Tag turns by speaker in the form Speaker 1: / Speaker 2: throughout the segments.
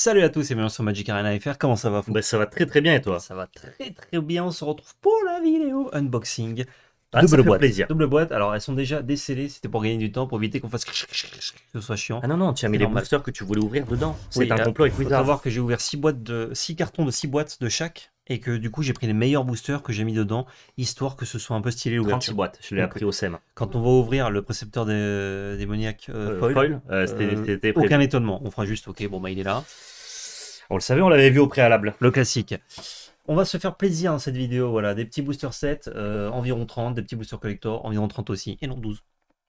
Speaker 1: Salut à tous et bienvenue sur Magic Arena FR, comment ça va bah, Ça va très très bien et toi Ça va très très bien, on se retrouve pour la vidéo unboxing.
Speaker 2: Ah, double boîte.
Speaker 1: Double boîte, alors elles sont déjà décellées, c'était pour gagner du temps, pour éviter qu'on fasse que ce soit chiant. Ah non, non, tu as mis les boosters que tu voulais ouvrir dedans. C'est un complot avec Tu Faut voir que j'ai ouvert 6 boîtes de six cartons de 6 boîtes de chaque et que du coup j'ai pris les meilleurs boosters que j'ai mis dedans, histoire que ce soit un peu stylé l'ouverture. 36 boîtes, je l'ai appris au SEM. Quand on va ouvrir le précepteur des... démoniaque euh, euh, Foil, euh, aucun étonnement, on fera juste ok, bon bah il est là. On le savait, on l'avait vu au préalable. Le classique. On va se faire plaisir dans cette vidéo, voilà, des petits boosters 7, euh, environ 30, des petits boosters collector, environ 30 aussi, et non 12.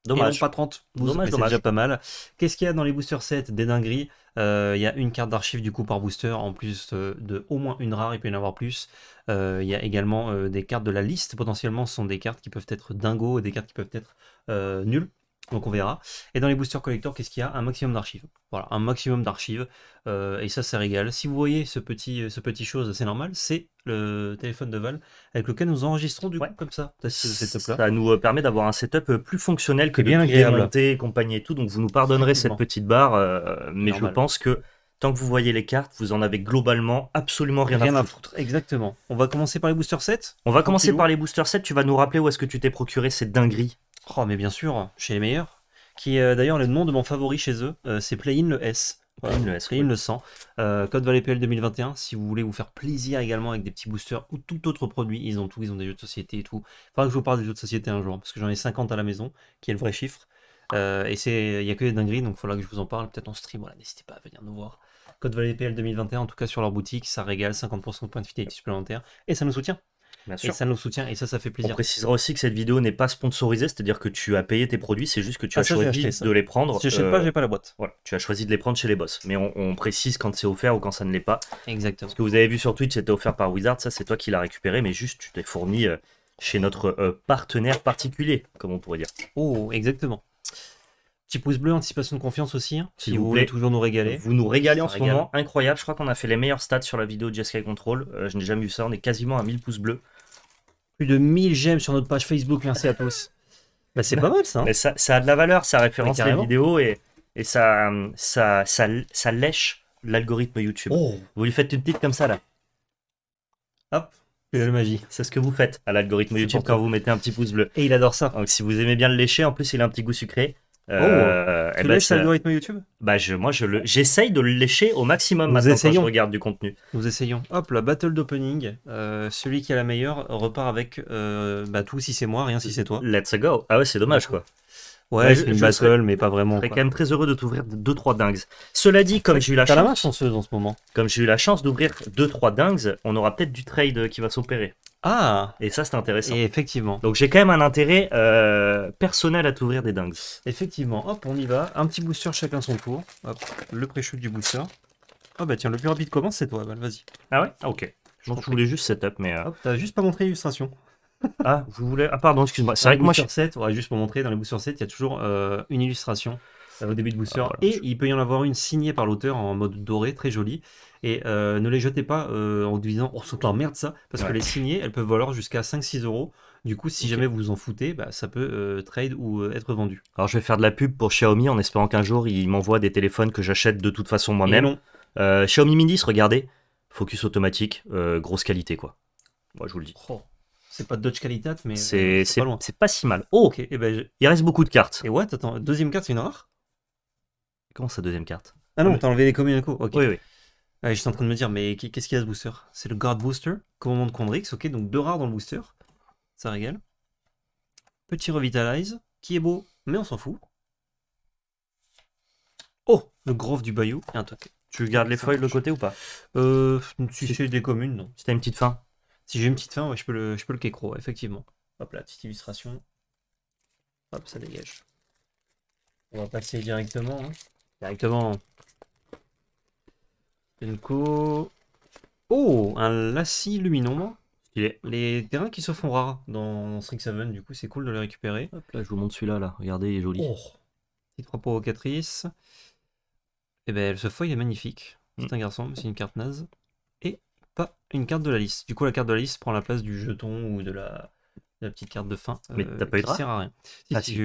Speaker 1: Dommage. pas 30. dommage, c'est déjà pas mal. Qu'est-ce qu'il y a dans les boosters 7 Des dingueries. Euh, il y a une carte d'archive du coup par booster, en plus euh, de au moins une rare, il peut y en avoir plus. Il y a également des cartes de la liste, potentiellement, ce sont des cartes qui peuvent être dingos, des cartes qui peuvent être nulles. Donc on verra. Et dans les boosters collector, qu'est-ce qu'il y a Un maximum d'archives. Voilà, un maximum d'archives. Euh, et ça, ça régale. Si vous voyez ce petit, euh, ce petit chose, c'est normal. C'est le téléphone de Val avec lequel nous enregistrons du coup comme ça. ça nous euh, permet d'avoir un setup plus fonctionnel que bien agréable. Et compagnie et tout. Donc vous nous pardonnerez cette petite barre. mais je pense que tant que vous voyez les cartes, vous en avez globalement absolument rien, à, foutre. à, foutre. Exactement. On va commencer par les Boosters 7. On va commencer par les Boosters 7, Tu vas nous rappeler où est-ce que tu t'es procuré cette dinguerie Oh, mais bien sûr, chez les meilleurs. Qui est euh, d'ailleurs le nom de mon favori chez eux, euh, c'est Play-in le S. play le S, Play-in le 100. Code Valley PL 2021, si vous voulez vous faire plaisir également avec des petits boosters ou tout autre produit, ils ont tout, ils ont des jeux de société et tout. Faudra que je vous parle des jeux de société un jour, hein, parce que j'en ai 50 à la maison, qui est le vrai chiffre. Euh, et c'est, il n'y a que des dingueries, donc il faudra que je vous en parle, peut-être en stream, voilà, n'hésitez pas à venir nous voir. Code Valley PL 2021, en tout cas sur leur boutique, ça régale 50% de points de fidélité supplémentaires, et ça nous soutient. Et ça nous soutient et ça, ça fait plaisir. On précisera aussi que cette vidéo n'est pas sponsorisée, c'est-à-dire que tu as payé tes produits, c'est juste que tu ah, as choisi de les prendre. Je ne pas, euh, j'ai pas la boîte. Voilà, tu as choisi de les prendre chez les boss. Mais on, précise quand c'est offert ou quand ça ne l'est pas. Exactement. Ce que vous avez vu sur Twitch, c'était offert par Wizard, ça c'est toi qui l'as récupéré, mais juste tu t'es fourni euh, chez notre euh, partenaire particulier, comme on pourrait dire. Oh, exactement. Petit pouce bleu, anticipation de confiance aussi, hein, si vous, voulez toujours nous régaler. Vous nous régalez en ce moment, incroyable. Je crois qu'on a fait les meilleurs stats sur la vidéo de Jeskai Control. je n'ai jamais vu ça, on est quasiment à 1000 pouces bleus. Plus de 1000 j'aime sur notre page Facebook, merci à tous. Bah, c'est pas mal ça. Hein. ça, a de la valeur, ça référence les vidéos et, et ça, ça, ça, lèche l'algorithme YouTube. Oh. Vous lui faites une petite comme ça là. Hop, c'est la magie. C'est ce que vous faites à l'algorithme YouTube quand vous mettez un petit pouce bleu. Et il adore ça. Donc si vous aimez bien le lécher, en plus il a un petit goût sucré. Euh, oh, eh tu ben, lèches bah, l'algorithme YouTube bah je, Moi, j'essaye de le lécher au maximum Nous essayons. quand je regarde du contenu. Nous essayons. Hop, la battle d'opening. Euh, celui qui a la meilleure repart avec euh, bah, tout si c'est moi, rien si c'est toi. Let's go. Ah ouais, c'est dommage quoi. Ouais, c'est une battle, mais pas vraiment. Je serais quand même très heureux de t'ouvrir 2-3 dingues. Cela dit, comme j'ai eu la chance. en ce moment. Comme j'ai eu la chance d'ouvrir 2-3 dingues, on aura peut-être du trade qui va s'opérer. Ah Et ça, c'est intéressant. effectivement. Donc j'ai quand même un intérêt euh, personnel à t'ouvrir des dingues. Effectivement. Hop, on y va. Un petit booster chacun son tour. Hop, le pré-shoot du booster. Ah bah tiens, le plus rapide commence, c'est toi, vas-y. Ah ouais ah, ok. Je, voulais juste setup, mais. Euh, Hop, t'as juste pas montré l'illustration ah, vous voulez. Ah, pardon, excuse-moi. C'est vrai que moi, 7, juste pour montrer, dans les Booster 7, il y a toujours euh, une illustration euh, au début de Booster. Ah, et il peut y en avoir une signée par l'auteur en mode doré, très jolie. Et euh, ne les jetez pas en disant, oh, c'est de merde ça, parce que les signées, elles peuvent valoir jusqu'à 5-6 euros. Du coup, si jamais vous vous en foutez, bah, ça peut trade ou être vendu. Alors, je vais faire de la pub pour Xiaomi en espérant qu'un jour il m'envoie des téléphones que j'achète de toute façon moi-même. Euh, Xiaomi Mini 10, regardez, focus automatique, grosse qualité quoi. Moi, je vous le dis. Oh. C'est pas Dodge Qualitat, mais euh, c'est pas, loin. pas si mal. Oh eh ben, Il reste beaucoup de cartes. Et what Attends, deuxième carte, c'est une rare Comment ça, deuxième carte Ah non, ah, t'as enlevé les communes Ok. Oui, oui. Ah, je suis en train de me dire, mais qu'est-ce qu'il y a ce booster C'est le Guard Booster, commandant de Condrix, ok, donc deux rares dans le booster. Ça régale. Petit Revitalize, qui est beau, mais on s'en fout. Oh Le Grove du Bayou Tu gardes les feuilles de le côté ou pas Euh. Si c'est des communes, non. Si t'as une petite fin. Si j'ai une petite fin, je peux le, je peux le effectivement. Hop là, petite illustration. Hop, ça dégage. On va passer directement. Hein. Directement. coup... Oh, un Il est. Les terrains qui se font rares dans Strixhaven, du coup, c'est cool de les récupérer. Hop là, je vous montre celui-là, là. Regardez, il est joli. Oh. Petite provocatrice. Et eh ben, ce foil est magnifique. C'est mm. un garçon, c'est une carte naze une carte de la liste. Du coup, la carte de la liste prend la place du jeton ou de la, petite carte de fin. Mais t'as euh, pas eu de ah,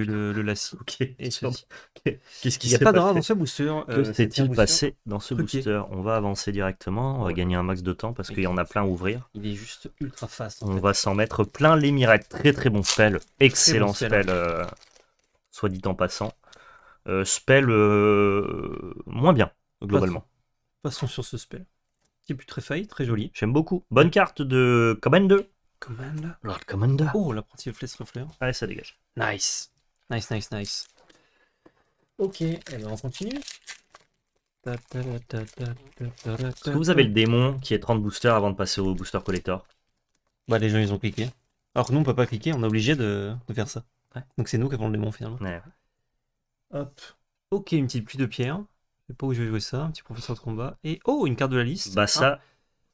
Speaker 1: le, le lacis. Ok. Qu'est-ce qui Il a pas dans ce booster. Euh, que sest passé dans ce booster On va avancer directement. On va gagner un max de temps parce qu'il y en a plein à ouvrir. Il est juste ultra fast. on va s'en mettre plein les miracles. Très très bon spell. Excellent spell. Hein. Euh, soit dit en passant. spell moins bien globalement. Passons sur ce spell. C'est plus très failli, très joli. J'aime beaucoup. Bonne carte de Commander. Commander. Lord Commander. Oh, l'apprenti de Flesh Fleur. Allez, ça dégage. Nice. Nice, nice, nice. Ok, alors eh ben, on continue. Est-ce que vous avez le démon qui est 30 boosters avant de passer au booster collector Bah les gens ils ont cliqué. Alors que nous on peut pas cliquer, on est obligé de, faire ça. Donc c'est nous qui avons le démon finalement. Hop. Ok, une petite pluie de pierre. Je sais pas où je vais jouer ça. Un petit professeur de combat. Et oh, une carte de la liste. Bah ça, ah.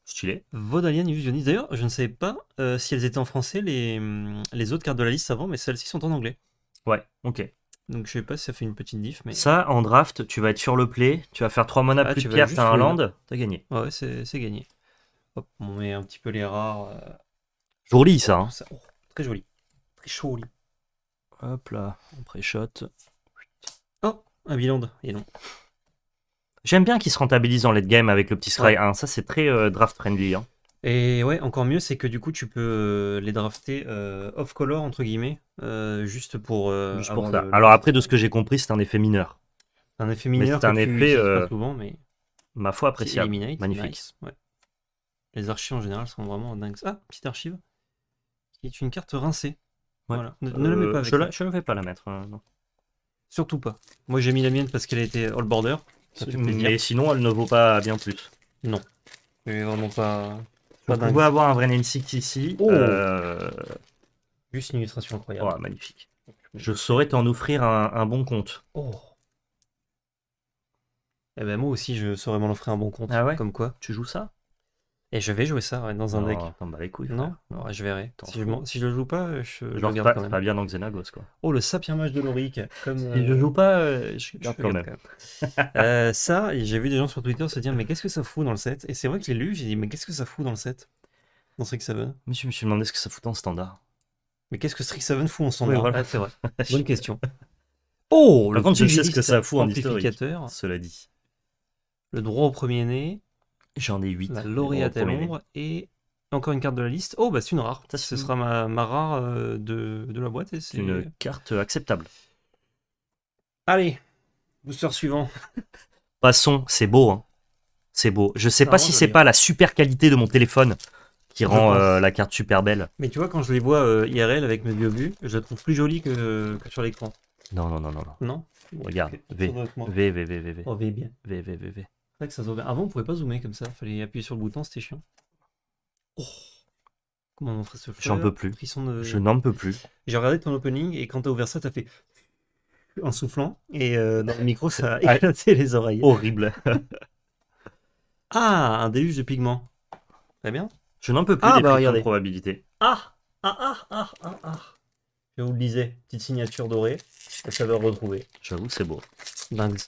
Speaker 1: stylé. Vaudalien illusionniste. D'ailleurs, je ne savais pas euh, si elles étaient en français, les, hum, les autres cartes de la liste avant, mais celles-ci sont en anglais. Ouais, ok. Donc je sais pas si ça fait une petite diff. Mais... Ça, en draft, tu vas être sur le play, tu vas faire 3 mana ah, plus de pierre, t'as un land, t'as gagné. Ouais, c'est gagné. Hop, on met un petit peu les rares. Euh... ça. Hein. Oh, très joli. Très joli. Hop là, on pré-shot. Oh, un biland, et non. J'aime bien qu'ils se rentabilisent en late game avec le petit Scry 1. Ça, c'est très euh, draft friendly. Hein. Et ouais, encore mieux, c'est que du coup, tu peux euh, les drafter euh, off color, entre guillemets, juste pour. Juste ça. Alors, après, de ce que j'ai compris, c'est un effet mineur. Un effet mineur. C'est un effet. pas souvent, mais... Ma foi appréciable. Magnifique. Les archives en général sont vraiment dingues. Ah, petite archive. Qui est une carte rincée. Voilà. Ne, la mets pas avec. Je ne vais pas la mettre. Hein, non. Surtout pas. Moi, j'ai mis la mienne parce qu'elle était all border. Mais sinon, elle ne vaut pas bien plus. Non. Mais vraiment pas. on avoir un vrai name ici. Oh. Euh, juste une illustration incroyable. oh, magnifique. Je saurais t'en offrir un, un bon compte. Oh. Eh ben moi aussi, je saurais m'en offrir un bon compte. Ah ouais Comme quoi. Tu joues ça et je vais jouer ça dans un deck. bah, les non, je verrai. Si je, si le joue pas, je, je garde pas, quand même. pas bien dans Xenagos, quoi. Oh, le sapien mage de Loric. Comme, Si je euh, joue pas, euh, je, je quand, même. Euh, ça, j'ai vu des gens sur Twitter se dire, mais qu'est-ce que ça fout dans le set Et c'est vrai que j'ai lu, j'ai dit, mais qu'est-ce que ça fout dans le set Dans Strixhaven Mais je me suis demandé ce que ça fout en standard. Mais qu'est-ce que 7 fout en standard ah, c'est vrai. Bonne question. Oh, le contre, je ce que ça fout en historique, cela dit. Le droit au premier-né, J'en ai 8. La lauréate à l'ombre et encore une carte de la liste. Oh, bah c'est une rare. Ça, ce sera ma, ma rare euh, de, de, la boîte. C'est une carte acceptable. Allez, booster suivant. Passons, c'est beau. Hein. C'est beau. Je sais pas si c'est pas la super qualité de mon téléphone qui rend euh, la carte super belle. Mais tu vois, quand je les vois euh, IRL avec mes vieux buts, je la trouve plus jolie que, que sur l'écran. Non, non, non, non. Non, non Regarde, v, v, v, V, V, V, V. Oh, V bien. V, V, V, V. Avant, on pouvait pas zoomer comme ça. Fallait appuyer sur le bouton, c'était chiant. Oh. Comment on ferait ce J'en peux plus. Je n'en peux plus. J'ai regardé ton opening et quand t'as ouvert ça, t'as fait en soufflant et euh, dans le micro, ça a ah, éclaté les oreilles. Horrible. ah, un déluge de pigments. Très bien. Je n'en peux plus ah, des bah, probabilités. regardez. Ah, probabilité. Ah, ah, ah, ah, ah, Je vous le disais, petite signature dorée, ça saveur retrouver. J'avoue, c'est beau. Dingue.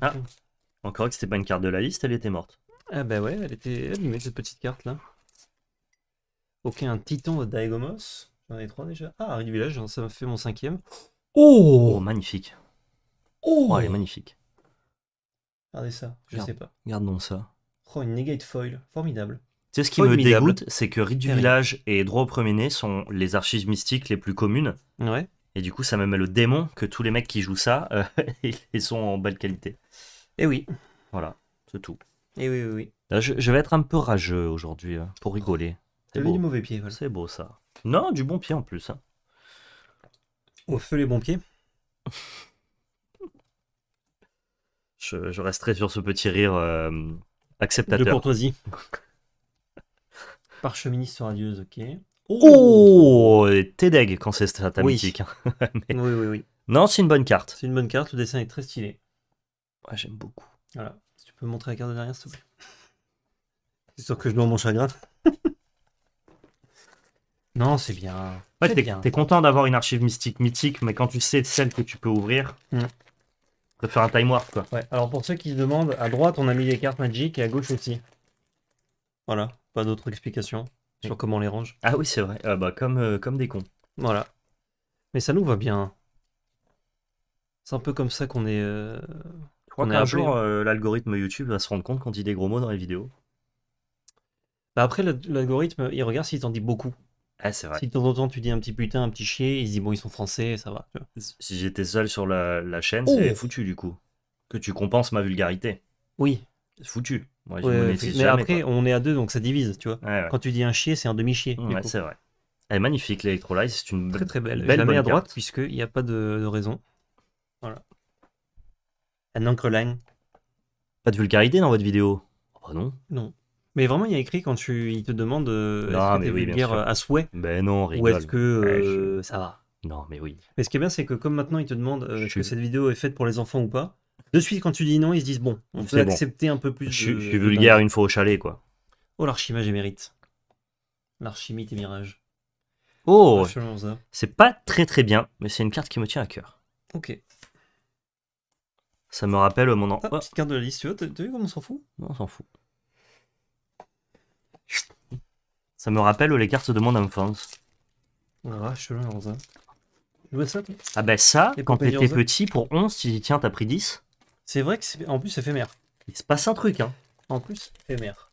Speaker 1: Ah Encore que c'était pas une carte de la liste, elle était morte. Ah bah ouais, elle était mais cette petite carte là. Ok, un titan de Daigomos. J'en ai trois déjà. Ah, du Village, hein, ça me fait mon cinquième. Oh, oh Magnifique. Oh, oh. Elle est magnifique. Regardez ça, je sais pas. Regarde ça. Oh, une negate foil, formidable. Tu sais ce qui me dégoûte, c'est que Rite du eh Village et Droit au Premier Né sont les archives mystiques les plus communes. Ouais. Et du coup, ça me met le démon que tous les mecs qui jouent ça, euh, ils sont en belle qualité. Et eh oui. Voilà, c'est tout. Et eh oui, oui, oui. je, vais être un peu rageux aujourd'hui, hein, pour rigoler. C'est vu du mauvais pied, C'est beau ça. Non, du bon pied en plus. Hein. Au feu les bons pieds. je, resterai sur ce petit rire acceptable. Euh, acceptateur. De courtoisie. Parcheministe radieuse, ok. Oh, oh t'es deg quand c'est ta mythique. Hein. Oui, oui, oui. Non, c'est une bonne carte. C'est une bonne carte, le dessin est très stylé. J'aime beaucoup. Voilà, si tu peux me montrer la carte de derrière, s'il te plaît. C'est sûr que je dois mon chagrin. non, c'est bien. Ouais, t'es content d'avoir une archive mystique mythique, mais quand tu sais celle que tu peux ouvrir, mm. faire un time-warp, quoi. Ouais, alors pour ceux qui se demandent, à droite, on a mis les cartes Magic et à gauche aussi. Voilà, pas d'autre explication. Sur comment on les range. Ah oui, c'est vrai. Ah bah, comme, euh, comme des cons. Voilà. Mais ça nous va bien. C'est un peu comme ça qu'on est. Euh, Je crois qu'un jour, euh, l'algorithme YouTube va se rendre compte quand il dit des gros mots dans les vidéos. Bah, après, l'algorithme, il regarde s'il t'en dit beaucoup. Ah, c'est vrai. Si de temps en temps tu dis un petit putain, un petit chier, il se dit bon, ils sont français, ça va. Si j'étais seul sur la, chaîne, oh c'est foutu du coup. Que tu compenses ma vulgarité. Oui, C'est foutu mais après, on est à deux, donc ça divise, tu vois. Quand tu dis un chier, c'est un demi-chier. c'est vrai. Elle est magnifique, l'électrolyse. C'est une très très belle. belle jamais à droite, puisqu'il n'y a pas de, raison. Voilà. Un line. Pas de vulgarité dans votre vidéo oh, non. Non. Mais vraiment, il y a écrit quand tu, il te demande euh, est-ce que es vulgaire euh, à souhait Ben non, rigole. Ou est-ce que euh, ça va Non, mais oui. Mais ce qui est bien, c'est que comme maintenant, il te demande est-ce que cette vidéo est faite pour les enfants ou pas de suite, quand tu dis non, ils se disent bon, on peut accepter un peu plus. Je, de, je suis vulgaire une fois au chalet, quoi. Oh, l'archimage mérite. L'archimite et mirage. Oh C'est pas très très bien, mais c'est une carte qui me tient à cœur. Ok. Ça me rappelle mon Ah, oh. Petite carte de la liste, tu vois, t'as vu comment on s'en fout Non, on s'en fout. Ça me rappelle les cartes de mon enfance. Oh toi Ah bah ça, quand t'étais petit, pour 11, tu dis tiens, t'as pris 10. C'est vrai que c'est en plus éphémère. Il se passe un truc, hein. En plus, éphémère.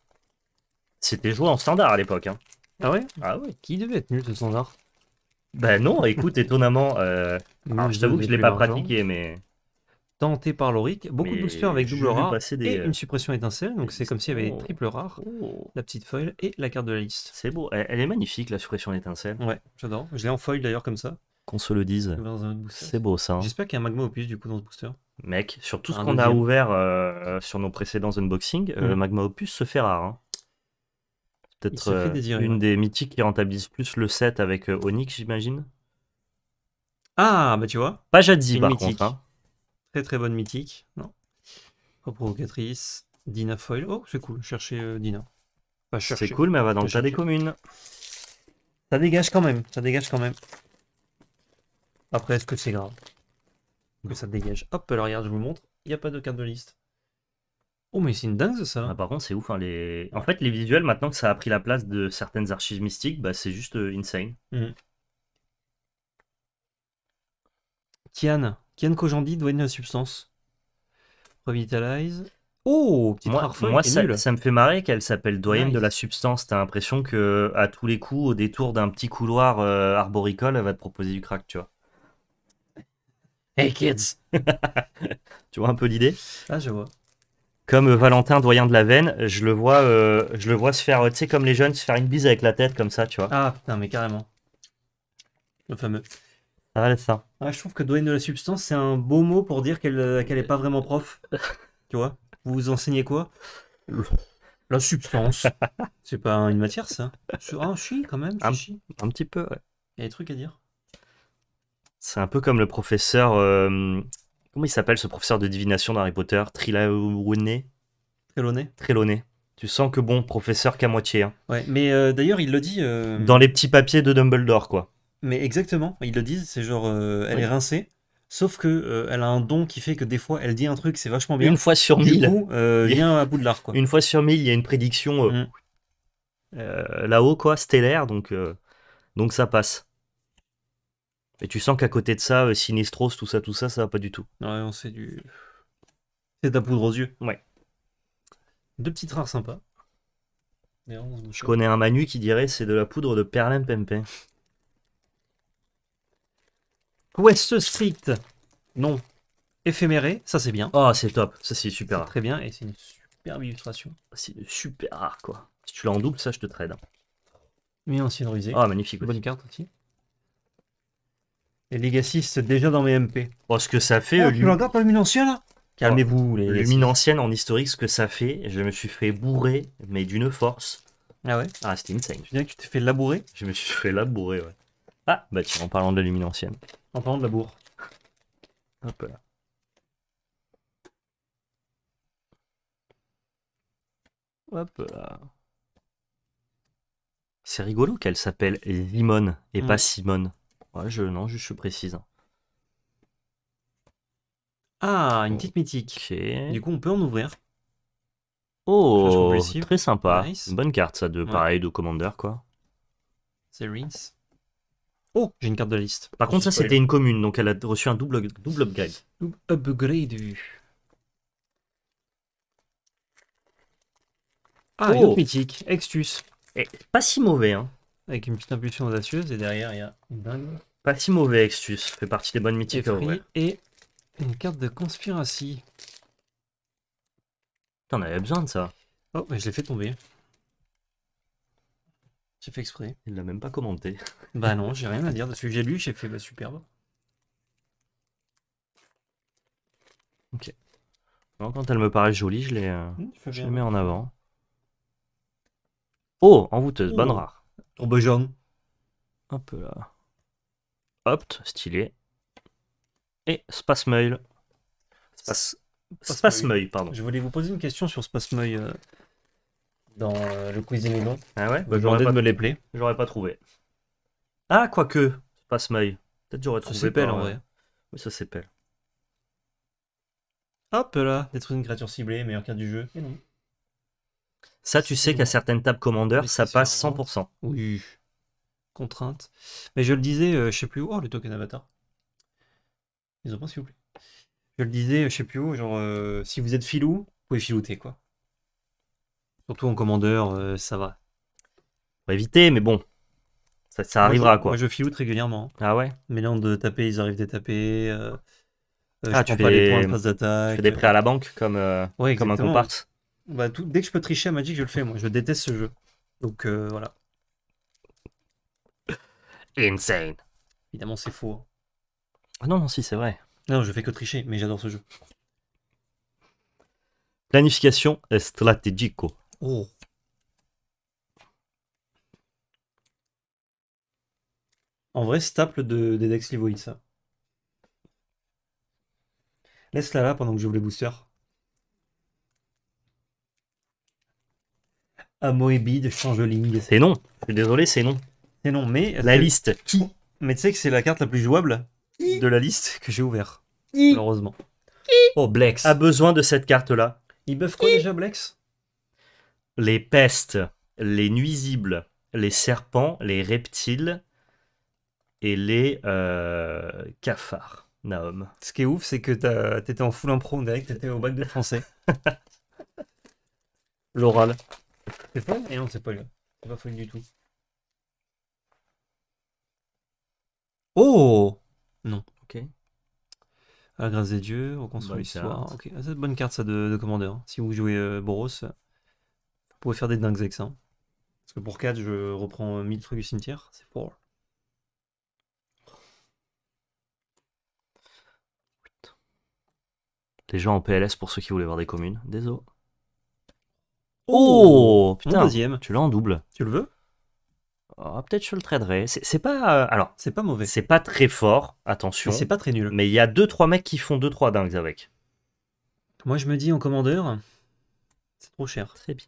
Speaker 1: C'était joué en standard à l'époque, hein. Ah ouais Ah ouais. Qui devait être nul ce standard Ben non, écoute, étonnamment, euh... je t'avoue que je l'ai pas pratiqué, mais tenté par l'Auric, beaucoup de boosters avec double rare et euh, une suppression étincelle, donc c'est comme s'il y avait oh. triple rare, oh. la petite foil et la carte de la liste. C'est beau, elle, est magnifique la suppression étincelle. Ouais, j'adore. Je l'ai en foil d'ailleurs comme ça. Qu'on se le dise. C'est beau ça. Hein. J'espère qu'il y a un magma plus du coup dans ce booster mec. Sur tout ce qu'on a ouvert euh, euh, sur nos précédents unboxing, le euh, Magma Opus se fait rare. Hein. Peut-être une des mythiques qui rentabilise plus le set avec Onyx, j'imagine. Ah, bah tu vois. Pas Jadzi, par mythique. Hein. Très très bonne mythique. Non. Provocatrice. Dina Foil. Oh, c'est cool. Chercher Dina. C'est cool, mais elle va dans le tas des communes. Ça dégage quand même. Ça dégage quand même. Après, est-ce que c'est grave que ça dégage. Hop, alors regarde, je vous montre, il n'y a pas de carte de liste. Oh, mais c'est une dingue ça! Ah, par contre, c'est ouf. Hein, les... En fait, les visuels, maintenant que ça a pris la place de certaines archives mystiques, bah, c'est juste euh, insane. Mm. Kian, Kian Kojandi doit de la substance. Revitalize. Oh, petite moi, moi ça, me fait marrer qu'elle s'appelle doyenne de la substance. T'as l'impression que à tous les coups, au détour d'un petit couloir euh, arboricole, elle va te proposer du crack, tu vois. Hey kids Tu vois un peu l'idée Ah, je vois. Comme Valentin, doyen de la veine, je le vois, euh, je le vois se faire, tu sais, comme les jeunes, se faire une bise avec la tête, comme ça, tu vois. Ah putain, mais carrément. Le fameux. Ça va, ça. Ah, je trouve que doyen de la substance, c'est un beau mot pour dire qu'elle euh, qu'elle est pas vraiment prof. tu vois Vous vous enseignez quoi La substance. c'est pas une matière, ça Ah, suis quand même. Un, suis un petit peu, ouais. Il y a des trucs à dire. C'est un peu comme le professeur. Euh, comment il s'appelle ce professeur de divination d'Harry Potter Trelawney Trelawney Tu sens que bon, professeur qu'à moitié. Hein. Ouais, mais euh, d'ailleurs, il le dit. Euh, Dans les petits papiers de Dumbledore, quoi. Mais exactement, ils le disent, c'est genre, elle est rincée, sauf que elle a un don qui fait que des fois, elle dit un truc, c'est vachement bien. Une fois sur du mille. coup, à bout de l'art, quoi. Une fois sur mille, il y a une prédiction mm. là-haut, quoi, stellaire, donc, donc ça passe. Et tu sens qu'à côté de ça, euh, Sinistros, tout ça, tout ça, ça va pas du tout. Ouais, on sait du. C'est de la poudre aux yeux. Ouais. Deux petites rares sympas. Je connais un Manu qui dirait c'est de la poudre de Perlimpempé. Quest Street. Non. Éphéméré, ça c'est bien. Oh, c'est top. Ça c'est super rare. Très bien, et c'est une superbe illustration. Ah, c'est super rare quoi. Si tu l'as en double, ça je te trade. Mais ancienne rusée. Ah, magnifique. Bonne carte aussi. Les Legacy, c'est déjà dans mes MP. Oh, ce que ça fait. Oh, euh, tu pas Calmez-vous, oh, les Lumine ancienne en historique, ce que ça fait, je me suis fait bourrer, mais d'une force. Ah ouais Ah, c'était insane. Tu que tu t'es fait labourer Je me suis fait labourer, ouais. Ah, bah tiens, en parlant de la Lumine ancienne. En parlant de la bourre. Hop là. Hop là. C'est rigolo qu'elle s'appelle Limone et pas mm. Simone. Ouais, je, non, juste je précise. Ah, une petite mythique. Du coup, on peut en ouvrir. Oh, très sympa. Bonne carte, ça, de pareil, de commander, quoi. C'est Oh, j'ai une carte de la liste. Par contre, ça, c'était une commune, donc elle a reçu un double, double upgrade. Double upgrade. Ah, une oh. mythique, Extus. Eh, pas si mauvais, hein avec une petite impulsion audacieuse et derrière il y a une dingue. Pas si mauvais Extus, fait partie des bonnes mythiques. Et, et une carte de conspiration. T'en avais besoin de ça. Oh, mais je l'ai fait tomber. J'ai fait exprès. Il l'a même pas commenté. Bah non, j'ai rien à dire. Parce que j'ai lu, j'ai fait bah, superbe. Ok. quand elle me paraît jolie, je les, euh, mmh, je mets en avant. Oh, envoûteuse, bonne rare un Hop là. Opt, stylé. Et spasmeuil, Spas... Meuil, pardon. Je voulais vous poser une question sur spasmeuil euh, dans euh, le le quiz non. Ah ouais J'aurais pas... de me les J'aurais pas trouvé. Ah, quoique, spasmeuil, Peut-être j'aurais trouvé. Ça s'épelle en euh, vrai. Oui, ça s'épelle. Hop là, détruire une créature ciblée, meilleur carte du jeu. Et non. Ça, tu sais qu'à certaines tables commandeurs, ça passe 100%. Oui. Contrainte. Mais je le disais, euh, je sais plus où. Oh, le token avatar. Ils ont pas, s'il vous plaît. Je le disais, je sais plus où. Genre, euh, si vous êtes filou, vous pouvez filouter, quoi. Surtout en commandeur, euh, ça va. Pour éviter, mais bon. Ça, arrivera, moi, je, quoi. Moi, je filoute régulièrement. Ah ouais Mais on de taper, ils arrivent des taper. ah, tu prends les points de passe d'attaque. Tu fais des prêts à la banque, comme, comme un comparse. Bah, dès que je peux tricher à Magic, je le fais, moi. Je déteste ce jeu. Donc, euh, voilà. Insane. Évidemment, c'est faux. Hein. Ah non, non, si, c'est vrai. Non, je fais que tricher, mais j'adore ce jeu. Planification strategico. Oh. En vrai, staple de, des decks Livoïd, Laisse-la là pendant que j'ouvre les boosters. à Moebi de ligne. C'est non. Je suis désolé, c'est non. C'est non, mais. La liste. Qui Mais tu sais que c'est la carte la plus jouable de la liste que j'ai ouverte. Heureusement. oh, Blex. A besoin de cette carte-là. Ils buffent quoi déjà, Blex Les pestes, les nuisibles, les serpents, les reptiles et les euh, cafards. Naom. Ce qui est ouf, c'est que t'étais en full impro, direct, t'étais au bac de français. L'oral. C'est pas Et non, hein, c'est pas là. C'est pas du tout. Oh Non. Ok. À la grâce des dieux, on construit l'histoire. Ok, ah, c'est une bonne carte ça de, commandeur. Hein. Si vous jouez euh, Boros, vous pouvez faire des dingues avec ça. Hein. Parce que pour 4, je reprends 1000 trucs du cimetière, c'est fort. Les gens en PLS pour ceux qui voulaient voir des communes, désolé. Oh, oh, putain, Tu l'as en double. Tu le veux ah, Peut-être je le traderai. C'est pas. Euh, alors, c'est pas mauvais. C'est pas très fort, attention. C'est pas très nul. Mais il y a deux trois mecs qui font deux trois dingues avec. Moi, je me dis en commandeur, c'est trop cher. Très bien.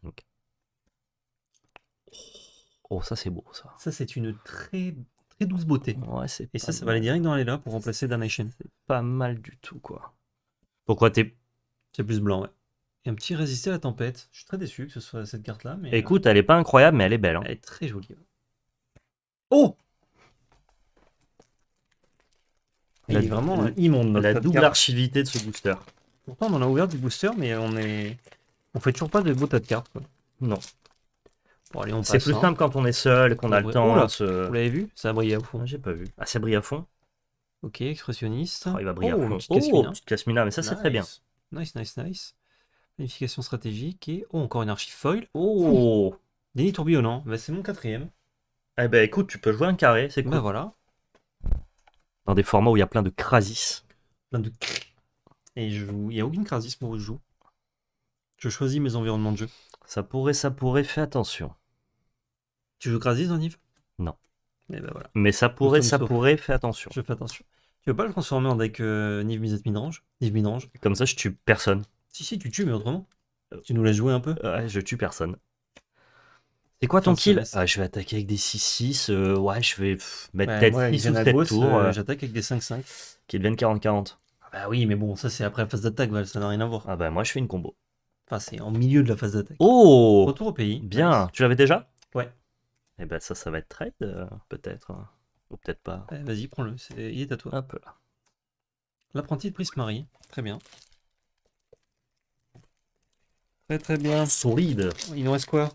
Speaker 1: Oh, ça, c'est beau, ça. Ça, c'est une très, très douce beauté. Ouais, c'est Et ça, ça va aller direct dans les là pour remplacer Damnation. C'est pas mal du tout, quoi. Pourquoi t'es. C'est plus blanc, ouais un petit résister à la tempête. Je suis très déçu que ce soit cette carte-là. Mais euh, Écoute, elle est pas incroyable, mais elle est belle. Hein. Elle est très jolie. Oh Il est vraiment immonde. La double archivité de ce booster. Pourtant, on en a ouvert du booster, mais on est, on fait toujours pas de beaux tas de cartes. Non. Bon, allez, on C'est plus hein. simple quand on est seul, qu'on a le temps. Vous l'avez vu Ça a brillé au fond. Ah, j'ai pas vu. Ah, ça brille à fond. Ok, expressionniste. Oh, il va briller à oh, fond. Oh, petite mais ça c'est très bien. Nice, nice, nice. Planification stratégique et... Oh, encore une archive foil. Oh Déni tourbillonnant. Bah, c'est mon quatrième. Eh ben écoute, tu peux jouer un carré, c'est cool. Bah voilà. Dans des formats où il y a plein de crasis. Plein de... Et je joue... Il n'y a aucune crasis pour où je joue. Je choisis mes environnements de jeu. Ça pourrait, ça pourrait, fais attention. Tu joues crasis dans Yves Non. Eh ben voilà. Mais ça pourrait, ça pourrait, fais attention. Je fais attention. Tu veux pas le transformer en deck euh, Misette Midrange Niv Midrange Comme ça, je tue personne. Si, si, tu tues, mais autrement. Euh, tu nous laisses jouer un peu euh, Ouais, je tue personne. C'est quoi ton kill ah, Je vais attaquer avec des 6-6. Euh, ouais, je vais mettre tête tour. J'attaque avec des 5-5. Qui deviennent 40-40. Ah bah oui, mais bon, ça c'est après la phase d'attaque, ça n'a rien à voir. Ah bah moi je fais une combo. Enfin, c'est en milieu de la phase d'attaque. Oh Retour au pays. Bien, tu l'avais déjà Ouais. Et eh bah ça, ça va être trade, peut-être. Hein. Ou peut-être pas. Eh, vas-y, prends-le. Il est à toi. Hop L'apprenti de Prise Marie. Très bien. Très bien. Solide. Il nous reste quoi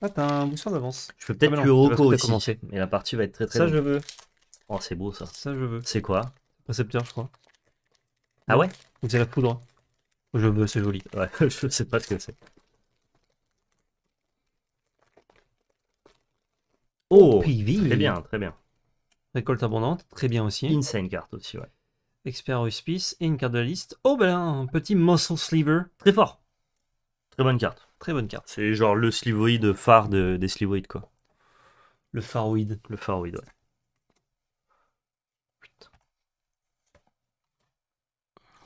Speaker 1: Ah, t'as un mousson d'avance. Je peux peut-être tuer Rocco aussi. Commencer. Mais la partie va être très très Ça, je veux. Oh, c'est beau ça. Ça, je veux. C'est quoi Précepteur, je crois. Ah ouais vous c'est la poudre. Je veux, c'est joli. Ouais, je sais pas ce que c'est. Oh, oh Très bien, très bien. Récolte abondante, très bien aussi. Insane carte aussi, ouais. Expert hospice et une carte de la liste. Oh ben, un petit muscle sliver. Très fort. Très bonne carte. Très bonne carte. C'est genre le slivoïde phare de, des slivoïdes, quoi. Le pharoïde. Le pharoïde, ouais.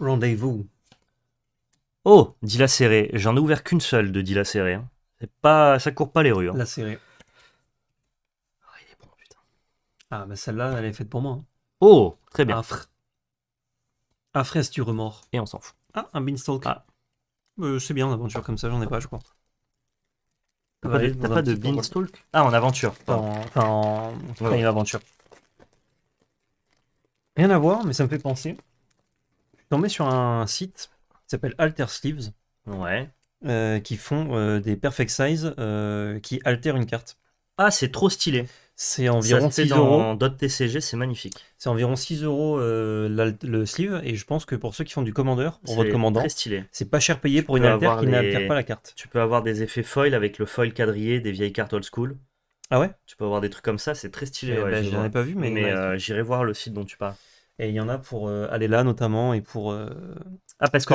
Speaker 1: Rendez-vous. Oh, dilacéré. J'en ai ouvert qu'une seule de dilacéré. Ça hein. Pas... Ça court pas les rues. Hein. Ah, il est bon, putain. Ah, mais celle-là, elle est faite pour moi. Hein. Oh, très bien. Afres, tu est remords Et on s'en fout. Ah, un beanstalk. Ah. Euh, c'est bien en aventure comme ça, j'en ai pas, je crois. T'as pas, de, Beanstalk Ah, en aventure, pas en, enfin, en... aventure. Rien à voir, mais ça me fait penser. Je suis tombé sur un site qui s'appelle Alter Sleeves. Ouais. Euh, qui font euh, des perfect size qui altèrent une carte. Ah, c'est trop stylé. C'est environ 6 dans euros. D'autres TCG, c'est magnifique. C'est environ 6 euros euh, le sleeve. Et je pense que pour ceux qui font du commandeur, pour votre commandant, très stylé. c'est pas cher payé pour une alter qui n'altère pas la carte. Tu peux avoir des effets foil avec le foil quadrillé des vieilles cartes old school. Ah ouais Tu peux avoir des trucs comme ça, c'est très stylé. Je eh n'en ai pas vu, mais. Euh, j'irai voir le site dont tu parles. Et il y en a pour euh, aller là notamment et pour. ah, parce que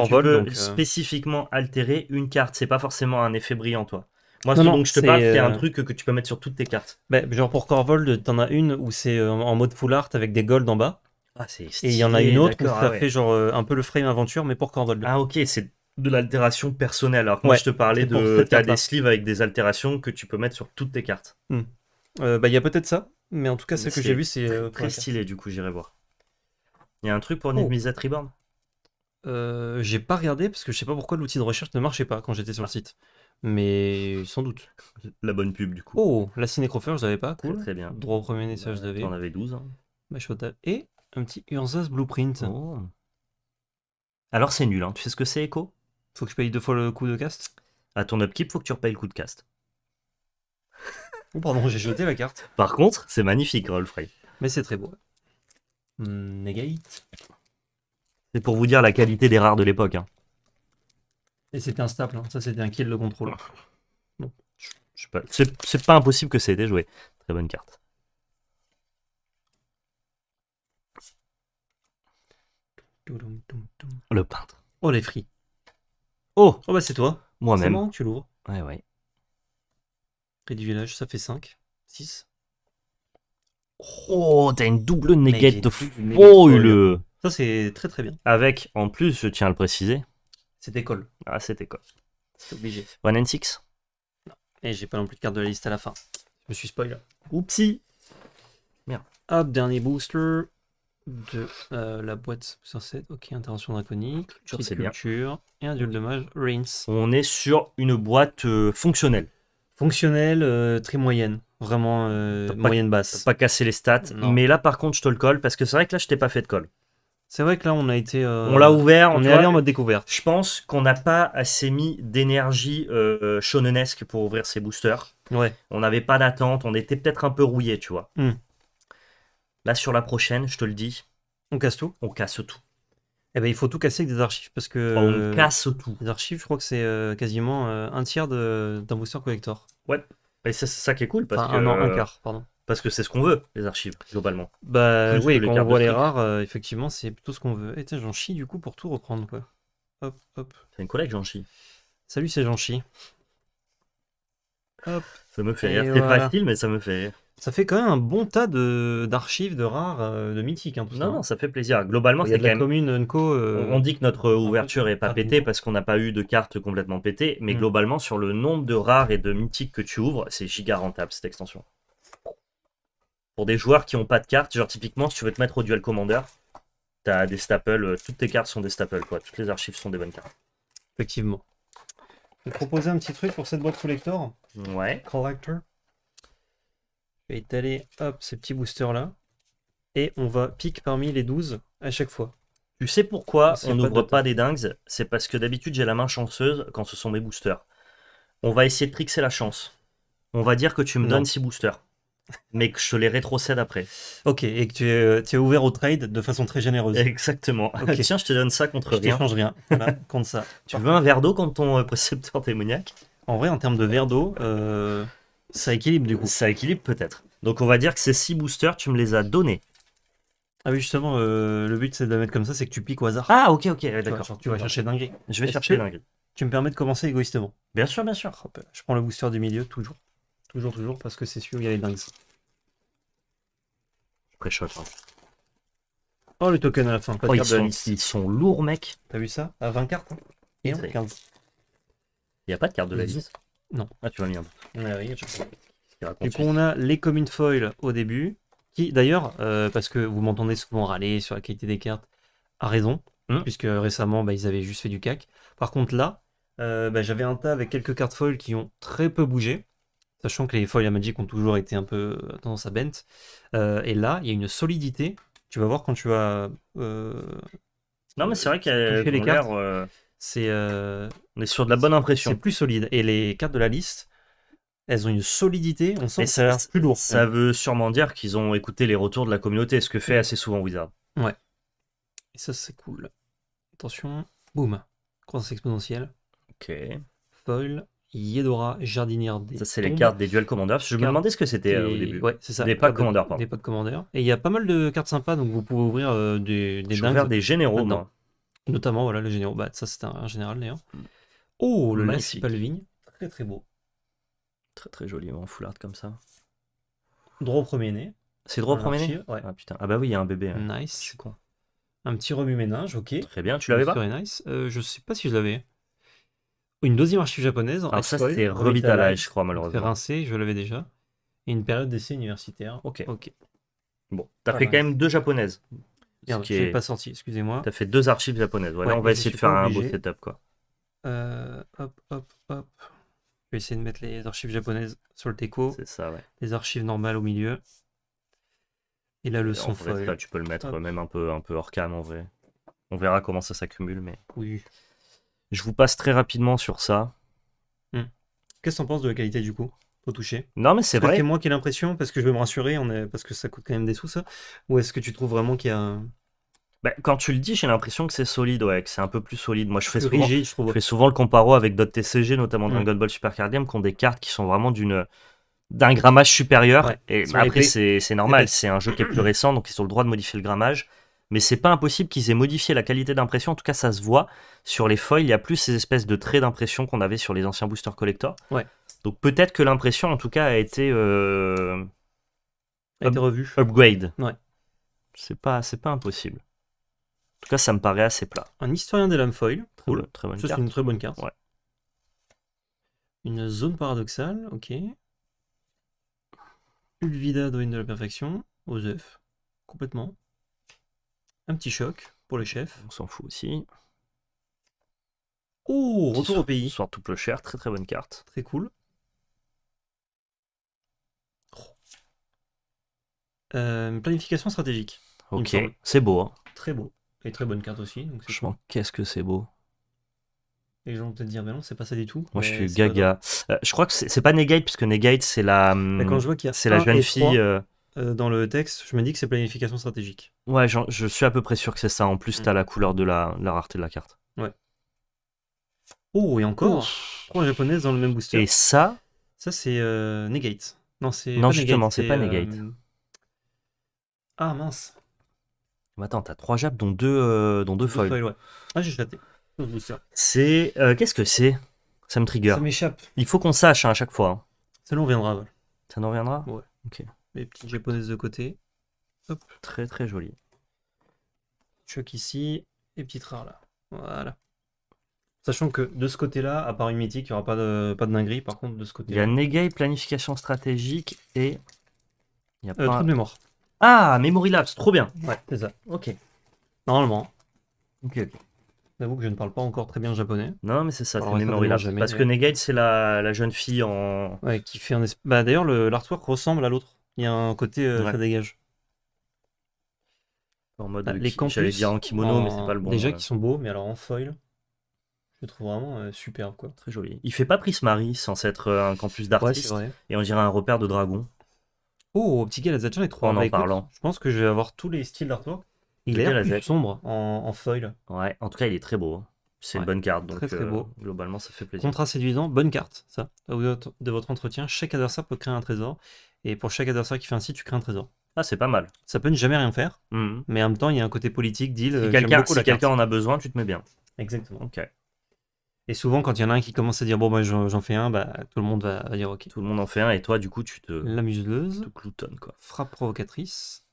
Speaker 1: spécifiquement altérer une carte. C'est pas forcément un effet brillant, toi. Moi, non, je te parle, a un euh, truc que tu peux mettre sur toutes tes cartes. Bah, genre pour Corvold, t'en as une où c'est euh, en mode full art avec des golds en bas. Ah, stylé, et il y en a une autre où ça ah fait genre euh, un peu le frame aventure, mais pour Corvold. Ah, ok, c'est de l'altération personnelle. Alors, moi, je te parlais de. T'as des sleeves avec des altérations que tu peux mettre sur toutes tes cartes. Hmm. Bah, il y a peut-être ça, mais en tout cas, ce que j'ai vu, c'est. Très, stylé, du coup, j'irai voir. Il y a un truc pour une oh. mise euh, J'ai pas regardé parce que je sais pas pourquoi l'outil de recherche ne marchait pas quand j'étais sur le ah. site. Mais sans doute. La bonne pub, du coup. Oh, la Cinécrofer, je l'avais pas. Cool. Très, bien. Droit au premier message, bah, je l'avais. T'en avais 12. Hein. Bah, et un petit Urzas Blueprint. Oh. Alors, c'est nul. Hein. Tu sais ce que c'est, Echo Faut que je paye deux fois le coup de cast À ton upkeep, faut que tu repayes le coup de cast. oh, pardon, j'ai jeté la carte. Par contre, c'est magnifique, Rolfrey. Mais c'est très beau. Negate. Hmm, c'est pour vous dire la qualité des rares de l'époque. Hein. Et c'était instable, hein. ça c'était un kill de contrôle. C'est pas impossible que ça ait été joué. Très bonne carte. Le peintre. Oh les fris. Oh! oh bah c'est toi. Moi-même. tu l'ouvres. Ouais ouais. du village, ça fait 5. 6. Oh, t'as une double négate de le Ça c'est très très bien. Avec, en plus, je tiens à le préciser, cette école. Ah, cette école. C'est obligé. One and six Et j'ai pas non plus de carte de la liste à la fin. Je me suis spoilé. Oupsie Merde. Hop, dernier booster de euh, la boîte sur cette. Ok, intervention draconique, Culture, culture et un duel de mage, Reigns. On est sur une boîte euh, fonctionnelle. Fonctionnelle, euh, très moyenne. Vraiment moyenne basse. Pas casser les stats. Mais là, par contre, je te le colle parce que c'est vrai que là, je t'ai pas fait de colle. C'est vrai que là, on a été. Euh, on l'a ouvert, on, est allé en mode découverte. Je pense qu'on n'a pas assez mis d'énergie euh, shonenesque pour ouvrir ces boosters. Ouais. On n'avait pas d'attente, on était peut-être un peu rouillé, tu vois. Hmm. Là, sur la prochaine, je te le dis. On casse tout On casse tout. Eh ben, il faut tout casser avec des archives parce que. Oh, on casse tout. Les archives, je crois que c'est euh, quasiment un tiers d'un booster collector. Ouais. Et c'est ça qui est cool parce que. un quart, pardon. Parce que c'est ce qu'on veut, les archives, globalement. Bah oui, quand on voit les rares, euh, effectivement, c'est plutôt ce qu'on veut. Et j'en chie du coup pour tout reprendre, quoi. Hop, hop. C'est une collègue, j'en chie. Salut, c'est j'en chie. Hop. Ça me fait C'est facile, mais ça me fait Ça fait quand même un bon tas d'archives, de, rares, euh, de mythiques. Hein, non, ça. non, ça fait plaisir. Globalement, c'est quand même... commune euh, On dit que notre ouverture n'est pas pétée parce qu'on n'a pas eu de cartes complètement pétées. mais mm. globalement, sur le nombre de rares et de mythiques que tu ouvres, c'est giga rentable cette extension pour des joueurs qui n'ont pas de cartes. Genre, typiquement, si tu veux te mettre au duel commander, as des staples, euh, toutes tes cartes sont des staples, quoi. Toutes les archives sont des bonnes cartes. Effectivement. Je vais te proposer un petit truc pour cette boîte collector. Ouais. Collector. Je vais étaler, hop, ces petits boosters-là. Et on va pique parmi les 12 à chaque fois. Tu sais pourquoi on n'ouvre pas, des dingues C'est parce que d'habitude, j'ai la main chanceuse quand ce sont mes boosters. On va essayer de trixer la chance. On va dire que tu me donnes 6 boosters mais que je les rétrocède après. Ok, et que tu es, euh, ouvert au trade de façon très généreuse. Exactement. Ok. Tiens, je te donne ça contre je rien. Je change rien. Voilà, contre ça. Tu veux un verre d'eau contre ton euh, précepteur démoniaque En vrai, en termes de verre d'eau, euh, ça équilibre du coup. Ça équilibre peut-être. Donc on va dire que ces 6 boosters, tu me les as donnés. Ah oui, justement, le but c'est de la mettre comme ça, c'est que tu piques au hasard. Ah ok, ok, d'accord. Tu, vas chercher dinguerie. Je vais chercher Tu me permets de commencer égoïstement. Bien sûr, bien sûr. je prends le booster du milieu, toujours. Toujours, toujours, parce que c'est sûr, il y a les dingues. Oh, le token à la fin. Pas de oh, ils, sont, lourds, mec. T'as vu ça À 20 cartes hein Et 15. Il n'y a pas de carte de la vie. Non. Ah, tu vas merde. Ah, oui, Du coup, on a les communes foil au début, qui d'ailleurs, euh, parce que vous m'entendez souvent râler sur la qualité des cartes, a raison, hmm. puisque récemment, bah, ils avaient juste fait du cac. Par contre, là, euh, bah, j'avais un tas avec quelques cartes foil qui ont très peu bougé sachant que les foils à Magic ont toujours été un peu euh, tendance à bent. Euh, et là, il y a une solidité. Tu vas voir quand tu vas. Euh, non, mais c'est vrai qu'il y a les cartes. C'est. On est sur de la bonne impression. C'est plus solide. Et les cartes de la liste, elles ont une solidité. On sent ça, plus lourd. Ça veut sûrement dire qu'ils ont écouté les retours de la communauté, ce que fait assez souvent Wizard. Ouais. Et ça, c'est cool. Attention. Boum. Croissance exponentielle. Ok. Foil. Yedora, Jardinière des. Ça, c'est les cartes des duels commandeurs. Je me demandais ce que c'était euh, au début. Ouais, c'est ça. Des packs commandeurs, pardon. Des packs commandeurs. Et il y a pas mal de cartes sympas, donc vous pouvez ouvrir euh, des, des dingues. des généraux, non. Notamment, voilà, le généraux. Bah, ça, c'est un, général, d'ailleurs. Mm. Oh, le principal Vigne. Très, très beau. Très, très joli, en foulard comme ça. Droit premier né. C'est droit premier né ouais. Ah, putain. Ah, bah oui, il y a un bébé. Hein. Nice. quoi Un petit remue-ménage, ok. Très bien, tu l'avais pas nice. Euh, je sais pas si je l'avais. Une deuxième archive japonaise. Alors ça, c'était revitalage, je crois, malheureusement. rincé, je l'avais déjà. Et une période d'essai universitaire. Ok. Ok. Bon, t'as fait quand même deux japonaises. Je est... pas sorti, excusez-moi. T'as fait deux archives japonaises. Voilà, on va essayer de faire un beau setup, quoi. Euh, hop, hop, hop. Je vais essayer de mettre les archives japonaises sur le déco. C'est ça, ouais. Les archives normales au milieu. Et là, le son fait tu peux le mettre même un peu, un peu hors cam, en vrai. On verra comment ça s'accumule, mais. Oui. Je vous passe très rapidement sur ça. Hmm. Qu'est-ce qu'on pense de la qualité du coup au toucher Non, mais c'est vrai. C'est moi qui ai l'impression, parce que je veux me rassurer, on parce que ça coûte quand même des sous ça. Ou est-ce que tu trouves vraiment qu'il y a. Bah, quand tu le dis, j'ai l'impression que c'est solide, ouais, que c'est un peu plus solide. Moi, je fais, souvent, je, souvent le comparo avec d'autres TCG, notamment dans Gold Ball Super Cardium, qui ont des cartes qui sont vraiment d'une d'un grammage supérieur. et après, c'est normal, c'est un jeu qui est plus récent, donc ils ont le droit de modifier le grammage mais c'est pas impossible qu'ils aient modifié la qualité d'impression. En tout cas, ça se voit sur les foils. Il y a plus ces espèces de traits d'impression qu'on avait sur les anciens Booster collector. Donc peut-être que l'impression, en tout cas, a été, euh... a été revue. Upgrade. Ouais. C'est pas, c'est pas impossible. En tout cas, ça me paraît assez plat. Un historien des lames foil. C'est une très bonne carte. Une zone paradoxale, ok. Ulvida doyenne de la perfection. Osef, complètement. Un petit choc pour les chefs. On s'en fout aussi. Oh, retour au pays. Soir tout cher, très très bonne carte. Très cool. Oh. Euh, planification stratégique. Ok, c'est beau. Hein. Très beau. Et très bonne carte aussi. Franchement, qu'est-ce que c'est beau. Les gens vont peut-être dire, mais non, c'est pas ça du tout. Moi, je suis gaga. Euh, je crois que c'est pas Negate, puisque Negate, c'est la. C'est la jeune fille. Euh, dans le texte, je me dis que c'est planification stratégique. Ouais, je suis à peu près sûr que c'est ça. En plus, mm. t'as la couleur de la, rareté de la carte. Ouais. Oh, et encore Trois japonaises dans le même booster. Et ça Ça, c'est euh, Negate. Non, c'est non justement, c'est pas Negate. Euh, ah mince. attends, t'as trois japs dont deux, dont deux, foils. Ah, j'ai jeté. C'est. Qu'est-ce que c'est Ça me trigger. Ça m'échappe. Il faut qu'on sache hein, à chaque fois. Ça nous reviendra. Ça nous reviendra Ouais. Ok. Les petites japonaises de côté. Hop. Très très joli. Choc ici et petite rare là. Voilà. Sachant que de ce côté-là, à part une mythique, il n'y aura pas de, pas de dinguerie. Par contre, de ce côté. -là... Il y a Negai, planification stratégique et. Il y a euh, pas... de mémoire. Ah, Memory Labs, trop bien. Ouais, c'est ça. Ok. Normalement. Ok, J'avoue que je ne parle pas encore très bien japonais. Non, mais c'est ça, Memory Labs. parce que negai, c'est la, jeune fille en. Ouais, qui fait un. Bah, D'ailleurs, l'artwork ressemble à l'autre. Il y a un côté, euh, dégage. En mode, bah, les campus, j'allais dire en kimono, mais c'est pas le bon. Déjà qui sont beaux, mais alors en foil, je trouve vraiment super. Euh, superbe quoi. Très joli. Il fait pas Prismari sans être euh, un campus d'artiste. et on dirait un repère de dragon. Oh, petit gars, la est trop en, en parlant. Je pense que je vais avoir tous les styles d'artwork.
Speaker 2: Il est sombre
Speaker 1: en, foil. Ouais, en tout cas, il est très beau. Hein. C'est une bonne carte. très, très euh, beau. globalement, ça fait plaisir. Contrat séduisant, bonne carte, ça. de votre entretien, chaque adversaire peut créer un trésor et pour chaque adversaire qui fait ainsi, tu crées un trésor. Ah, c'est pas mal. Ça peut ne jamais rien faire, mhm. mais en même temps, il y a un côté politique, deal. Si euh, quelqu'un en a besoin, tu te mets bien. Exactement. Ok. Et souvent, quand il y en a un qui commence à dire bon, moi, bah, j'en fais un, bah, tout le monde va, dire ok. Tout le monde en fait un, et toi, du coup, tu te. La museleuse. Tu te quoi. Frappe provocatrice.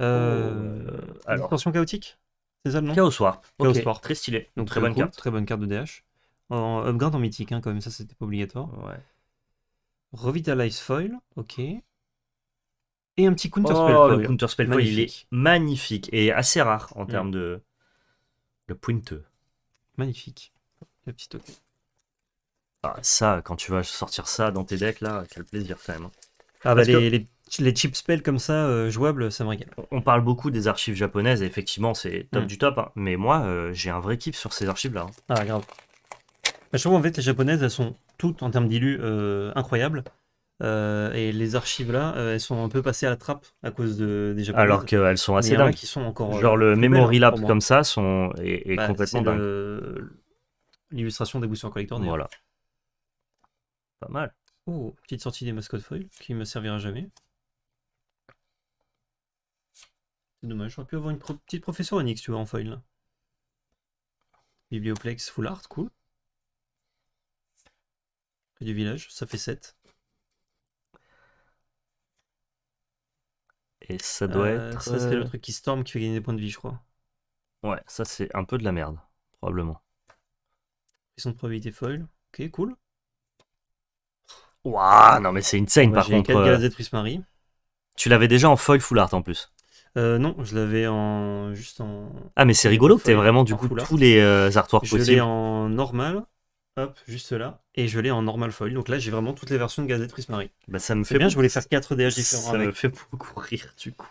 Speaker 1: Euh... euh alors. Distorsion chaotique C'est ça Chaos soir. Chaos soir. Très stylé. Donc, très, euh, bonne carte. Très bonne carte de DH. En upgrade en mythique, hein, quand même, ça, c'était pas obligatoire. Ouais. Revitalize Foil, ok. Et un petit Counter Spell oh, Le Counter Spell Foil, il est magnifique et assez rare en mm. termes de. Le pointeux. Magnifique. Le petit token. Ah, ça, quand tu vas sortir ça dans tes decks, là, quel plaisir quand même. Hein. Ah, bah, les, les, cheap spells comme ça, euh, jouables, ça me régale. On parle beaucoup des archives japonaises, et effectivement, c'est top mm. du top, hein. mais moi, euh, j'ai un vrai kiff sur ces archives-là. Hein. Ah, grave. Bah, je trouve en fait, les japonaises, elles sont en termes d'illus euh, incroyable euh, et les archives là, euh, elles sont un peu passées à la trappe à cause de, déjà Alors qu'elles sont assez dingues. Qui sont encore, Genre le Memory Lab comme ça sont, et bah, complètement L'illustration des en collector. Voilà. Pas mal. Oh, petite sortie des mascottes foil qui me servira jamais. C'est dommage, j'aurais pu avoir une petite professeur Onyx, tu vois, en foil. Biblioplex Full Art, cool du village, ça fait 7. Et ça doit euh, être. Ça, c'est le euh, truc qui storm qui fait gagner des points de vie, je crois. Ouais, ça, c'est un peu de la merde, probablement. Ils sont de probabilité foil. Ok, cool. ouah non, mais c'est une scène par contre. Euh, marie. Tu l'avais déjà en foil full art en plus non, je l'avais en juste en. Ah mais c'est rigolo, es vraiment du coup tous les artoirs artworks Je l'ai en normal, Hop, juste là. Et je l'ai en normal foil. Donc là, j'ai vraiment toutes les versions de Gazette Prismari. Bah, ça me fait bien, je voulais faire 4 DH différents. Ça me fait beaucoup rire, du coup.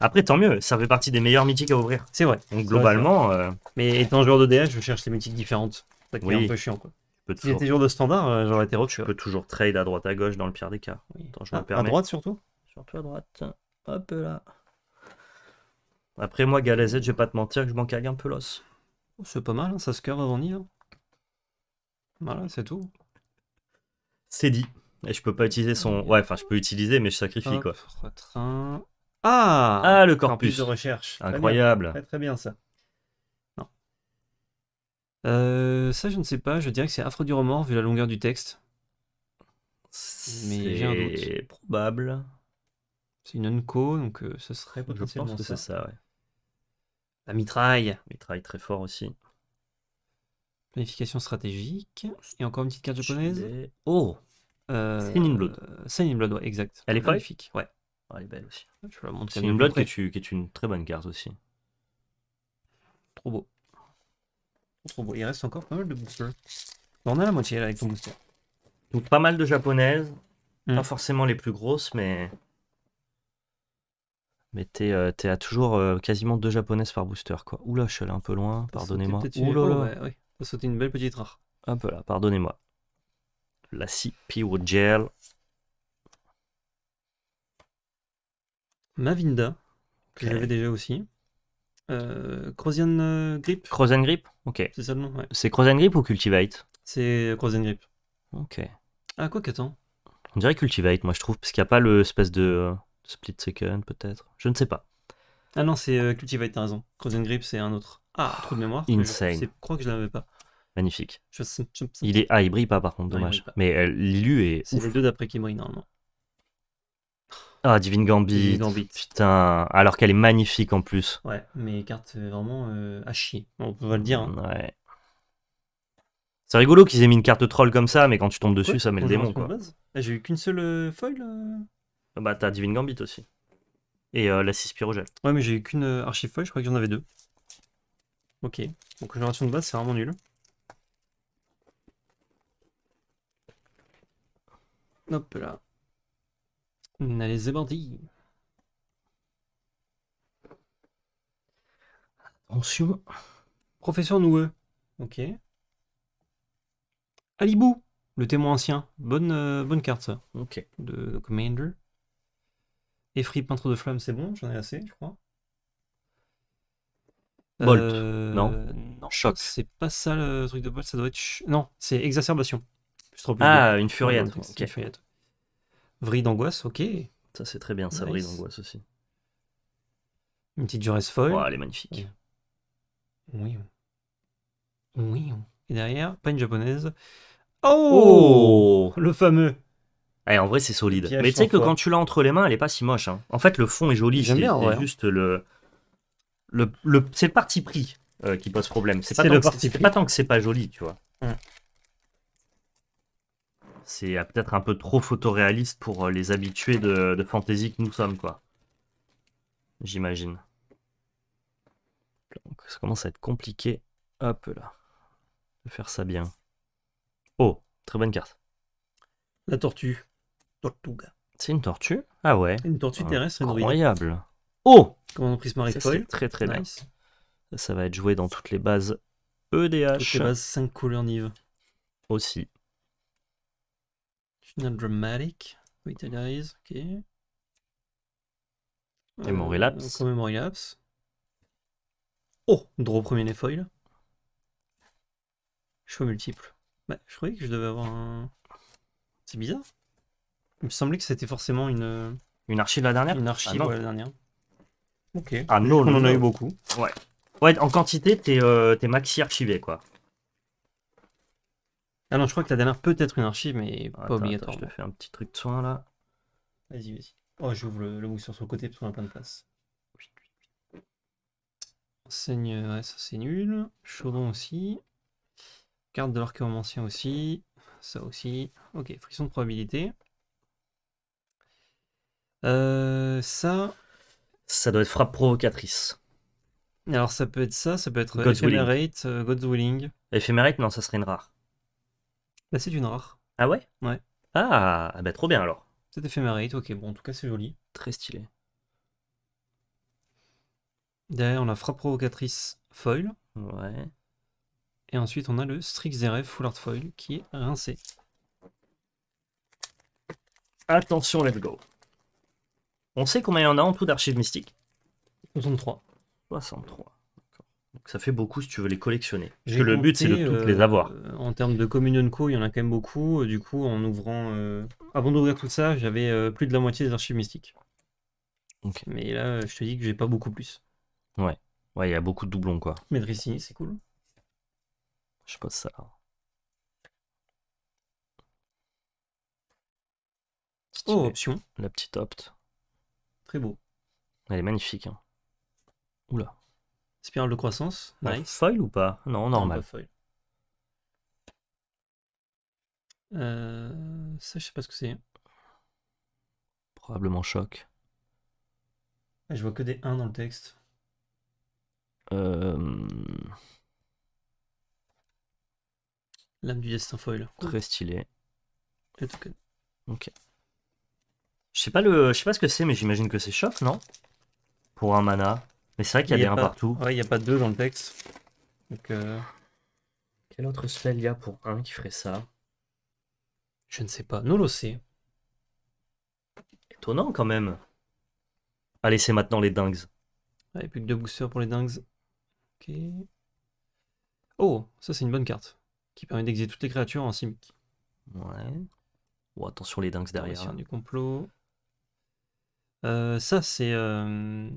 Speaker 1: Après, tant mieux, ça fait partie des meilleurs mythiques à ouvrir. C'est vrai. Donc globalement. Euh, Mais étant joueur de DH, je cherche les mythiques différentes. C'est oui. un peu chiant, quoi. Si j'étais joueur de standard, euh, j'aurais été rock. Tu peux toujours trade à droite à gauche dans le pire des cas. Ah, à droite surtout Surtout à droite. Hop là. Après, moi, Galazette, je vais pas te mentir que je manque à un peu l'os. Oh, c'est pas mal, hein, ça se cœur avant nid. Voilà, c'est tout. C'est dit. Et je peux pas utiliser son. Ouais, enfin, je peux utiliser, mais je sacrifie quoi.
Speaker 2: Ah Ah, le corpus. de recherche. Incroyable. Très
Speaker 1: bien, très, bien ça. Euh, ça, je ne sais pas. Je dirais que c'est affreux du remords vu la longueur du texte. Mais j'ai un doute. probable. C'est une unco, donc euh, ça ce serait potentiellement. Je ça, La mitraille. Mitraille très fort aussi. Planification stratégique. Et encore une petite carte japonaise. Oh euh, Blood. exact. Elle est magnifique, ouais. Ah, elle est belle aussi. Je vais la montrer. C'est Blood qui est, est, une très bonne carte aussi. Trop beau. Trop beau. Il reste encore pas mal de boosters. On a la moitié avec ton booster. Donc pas mal de japonaises. Pas hmm. forcément les plus grosses, mais. Mais t'es euh, à toujours euh, quasiment deux japonaises par booster, quoi. Oula, je suis allé un peu loin, pardonnez-moi. Oula, ouais, ouais sauter une belle petite rare. un peu là, pardonnez-moi. La Pure Gel. Mavinda, que j'avais déjà aussi. Euh, Crozian euh, Grip. Crozian Grip Ok. C'est ça le nom, ouais. C'est Crozian Grip ou Cultivate C'est Crozian Grip. Ok. Ah, quoi qu'attend On dirait Cultivate, moi je trouve, parce qu'il n'y a pas l'espèce de split second peut-être. Je ne sais pas. Ah non, c'est euh, Cultivate, t'as raison. Crozian Grip, c'est un autre. Ah, trop de mémoire. Insane. Je, crois que je l'avais pas. Magnifique. Il est... Ah, il brille pas par contre, dommage. Mais euh, l'ilu est. C'est les deux d'après qui brillent normalement. Ah, Divine Gambit. Putain, alors qu'elle est magnifique en plus. Ouais, mais carte vraiment euh, à chier. On peut le dire. Hein. Mm, c'est rigolo qu'ils aient mis une carte troll comme ça, mais quand tu tombes dessus, ça met le démon. Quoi. Eh, j'ai eu qu'une seule euh, foil. Ah bah, t'as Divine Gambit aussi. Et la 6 Pyrogel. Ouais, mais j'ai eu qu'une archive foil, je crois que j'en avais deux. Ok, donc génération de base, c'est vraiment nul. Hop là. Allez, c'est parti. Attention. Professeur Noueux. Ok. Alibou, le témoin ancien. Bonne, euh, bonne carte, ça. Ok. De, Commander. Effri, peintre de flammes, c'est bon, j'en ai assez, je crois. Bolt, euh, non. non. Choc. C'est pas ça le truc de Bolt, ça doit être. Non, c'est exacerbation. Ah, une furiette. Ah, une d'angoisse, ok. Ça, c'est très bien, ça, nice. d'angoisse aussi. Une petite duresse folle. elle est magnifique. Oui. Oui. Et derrière, pas une japonaise. Oh, oh Le fameux. Allez, eh, en vrai, c'est solide. Mais tu sais que quand tu l'as entre les mains, elle est pas si moche. Hein. En fait, le fond est joli. C'est hein. juste le. le, c'est le parti pris euh, qui pose problème. C'est pas, pas, tant que c'est pas joli, tu vois. C'est euh, peut-être un peu trop photoréaliste pour euh, les habitués de, fantasy que nous sommes, quoi. J'imagine. Donc ça commence à être compliqué. Hop là. De faire ça bien. Oh, très bonne carte. La tortue. Tortuga. C'est une tortue Ah ouais. Une tortue terrestre. Incroyable. Oh Commandant Très très nice. Ça, va être joué dans toutes les bases EDH. Toutes les bases 5 couleurs Nive. Aussi. Not Dramatic. Vitalize, ok. Et mon euh, relapse. Oh, draw premier Nefoil. Choix multiple. Bah, je croyais que je devais avoir un. C'est bizarre. Il me semblait que c'était forcément une. Euh, une archive la dernière Une archive, ah la dernière. Ok. Ah non, on en a eu beaucoup. Ouais. Ouais, en quantité, t'es euh, maxi archivé, quoi. Ah non, je crois que la dernière peut être une archive, mais pas obligatoire. je te fais un petit truc de soin là. Vas-y, vas-y. Oh, j'ouvre le, le sur son côté parce qu'on a plein de place. Seigneur, ouais, ça c'est nul. Chaudron aussi. Carte de ancien aussi. Ça aussi. Ok, frisson de probabilité. Euh, ça. Ça doit être frappe provocatrice. Alors ça peut être ça, ça peut être God's Willing. Euh, willing. non, ça serait une rare. Bah, c'est une rare. Ah ouais Ouais. Ah, bah trop bien alors. C'est éphémérite, ok, bon, en tout cas, c'est joli. Très stylé. Derrière, on a frappe provocatrice foil. Ouais. Et ensuite, on a le Strix RF Full Art Foil qui est rincé. Attention, let's go. On sait combien il y en a en tout d'archives mystiques 63. 63 ça fait beaucoup si tu veux les collectionner. Parce que le but, c'est de toutes les avoir. Euh, en termes de Communion Co, il y en a quand même beaucoup. Euh, du coup, en ouvrant. Euh, avant d'ouvrir tout ça, j'avais plus de la moitié des archives mystiques. Mais là, je te dis que j'ai pas beaucoup plus. Ouais. Ouais, il y a beaucoup de doublons, quoi. Mais c'est cool. Je pose ça. Oh, option. La petite opt. Très beau. Elle est magnifique. Hein. Oula. Spirale de croissance. Nice. foil ou pas Non, normal. Euh, ça, je sais pas ce que c'est. Probablement choc. Ah, je vois que des 1 dans le texte. Euh... L'âme du destin foil. Très stylé. Ok. Je sais pas le, je sais pas ce que c'est, mais j'imagine que c'est choc, non Pour un mana. Mais c'est vrai qu'il y a, a des partout. Ouais, il n'y a pas deux dans le texte. Donc, euh, Quel autre spell il y a pour un qui ferait ça Je ne sais pas. Nous, sait. Étonnant quand même. Allez, c'est maintenant les dingues. Ouais plus que deux boosters pour les dingues. Ok. Oh, ça c'est une bonne carte. Qui permet d'exiler toutes les créatures en simic. Ouais. Oh, attention les dingues derrière. un hein. du complot. Euh, ça c'est... Euh,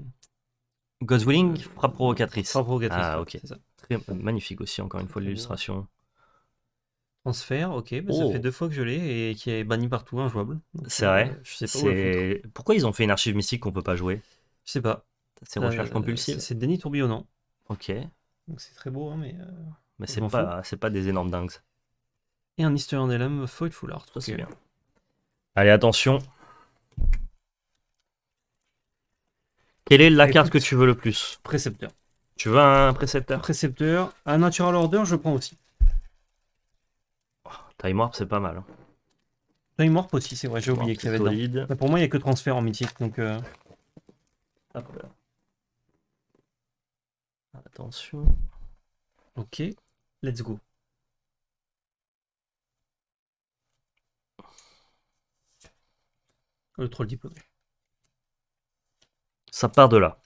Speaker 1: Willing, frappe euh, provocatrice. Frappe provocatrice. Ah, ok. Ça. Très magnifique aussi, encore une fois, l'illustration. Transfert, ok. Bah, ça fait oh. deux fois que je l'ai et qui est banni partout, injouable. C'est vrai. Euh, je sais Pourquoi ils ont fait une archive mystique qu'on peut pas jouer Je sais pas. C'est recherche euh, compulsive. C'est déni tourbillonnant. Ok. Donc c'est très beau, hein, mais. mais c'est pas, pas des énormes dingues. Et un historien des lames, Full Art. Ça, c'est bien. Allez, attention, Quelle est la carte que tu veux le plus Précepteur. Tu veux un précepteur Précepteur. Un Natural Order, je prends aussi. Oh, time Warp, c'est pas mal. Hein. Time Warp aussi, c'est vrai, j'ai oublié qu'il y avait bah, pour moi, il n'y a que transfert en mythique, donc. Euh. Attention. Ok, let's go. Le troll diplômé. Ça part de là.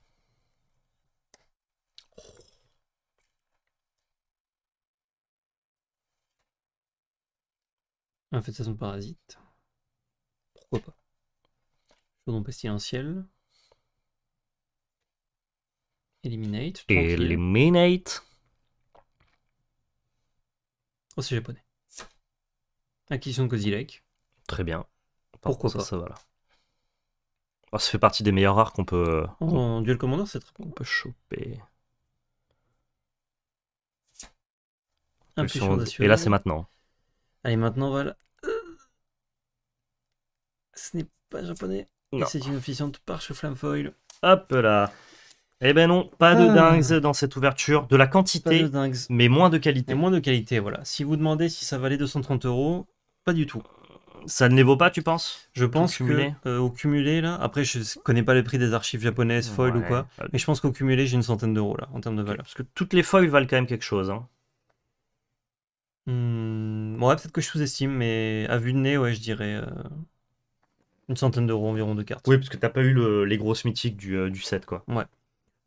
Speaker 1: En fait, ça de parasite. Pourquoi pas un pestilentiel. Eliminate. Eliminate. Oh, c'est japonais. Acquisition de Kozilek. Très bien. Pourquoi pas ça va là ça fait partie des meilleurs rares qu'on peut. Euh, en duel commandant, c'est très On peut choper.
Speaker 2: Et là, c'est maintenant.
Speaker 1: Allez, maintenant, voilà. Euh, ce n'est pas japonais. C'est une officiante parche flamme Hop là. Eh ben non, pas de ah. dingues dans cette ouverture. De la quantité, mais moins de qualité. moins de qualité, voilà. Si vous demandez si ça valait 230 euros, pas du tout. Ça ne les vaut pas, tu penses Je pense qu'au euh, au cumulé là, après je connais pas le prix des archives japonaises foil ou quoi, euh, mais je pense qu'au cumulé j'ai une centaine d'euros là en termes de valeur. Parce que toutes les foils valent quand même quelque chose. Hein. Mmh, ouais, peut-être que je sous-estime, mais à vue de nez, ouais, je dirais euh, une centaine d'euros environ de cartes. Oui, parce que t'as pas eu les grosses mythiques du, du set quoi. Ouais.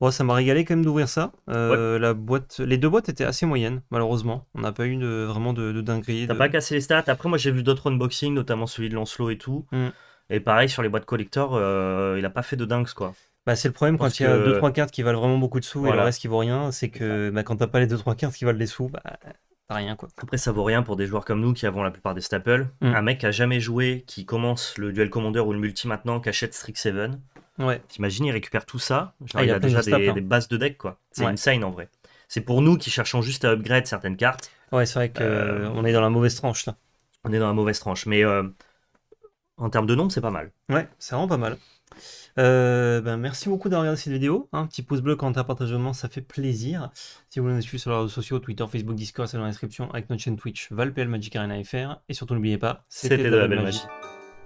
Speaker 1: Bon, ça m'a régalé quand même d'ouvrir ça. Euh, la boîte, les deux boîtes étaient assez moyennes, malheureusement. On n'a pas eu de, vraiment de, dinguerie. T'as pas cassé les stats. Après, moi, j'ai vu d'autres unboxings, notamment celui de Lancelot et tout. Hmm. Et pareil sur les boîtes collector, euh, il a pas fait de dingues quoi. Bah, c'est le problème quand il y a 2 3 cartes qui valent vraiment beaucoup de sous et le reste qui vaut rien, c'est que bah, quand t'as pas les 2 3 cartes qui valent des sous, bah t'as rien quoi. Après ça vaut rien pour des joueurs comme nous qui avons la plupart des staples. Hmm. Un mec qui a jamais joué, qui commence le duel commander ou le multi maintenant, qui achète 7 Ouais. T'imagines, il récupère tout ça. Ah, il, a, déjà hein. des, bases de deck, quoi. C'est une insane en vrai. C'est pour nous qui cherchons juste à upgrade certaines cartes. Ouais, c'est vrai qu'on euh, on est dans la mauvaise tranche là. On est dans la mauvaise tranche, mais euh, en termes de nombre, c'est pas mal. Ouais, c'est vraiment pas mal. Euh, ben merci beaucoup d'avoir regardé cette vidéo. Un hein. petit pouce bleu, quand commentaire, moment, ça fait plaisir. Si vous voulez nous suivre sur les réseaux sociaux, Twitter, Facebook, Discord, c'est dans la description avec notre chaîne Twitch, ValPL Magic Arena FR. Et surtout, n'oubliez pas, c'était de, la belle magie.